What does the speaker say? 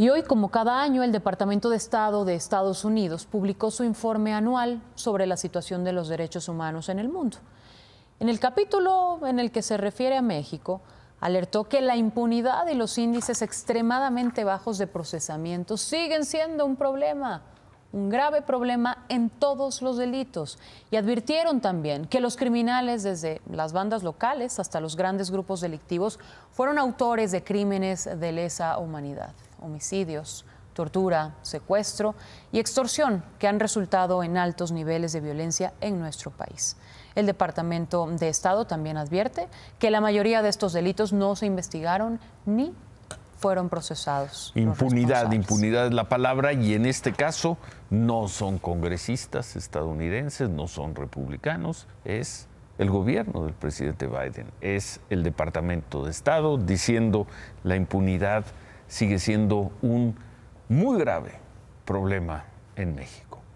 Y hoy, como cada año, el Departamento de Estado de Estados Unidos publicó su informe anual sobre la situación de los derechos humanos en el mundo. En el capítulo en el que se refiere a México, alertó que la impunidad y los índices extremadamente bajos de procesamiento siguen siendo un problema, un grave problema en todos los delitos. Y advirtieron también que los criminales, desde las bandas locales hasta los grandes grupos delictivos, fueron autores de crímenes de lesa humanidad homicidios, tortura, secuestro y extorsión que han resultado en altos niveles de violencia en nuestro país. El Departamento de Estado también advierte que la mayoría de estos delitos no se investigaron ni fueron procesados. Impunidad, impunidad es la palabra y en este caso no son congresistas estadounidenses, no son republicanos, es el gobierno del presidente Biden, es el Departamento de Estado diciendo la impunidad sigue siendo un muy grave problema en México.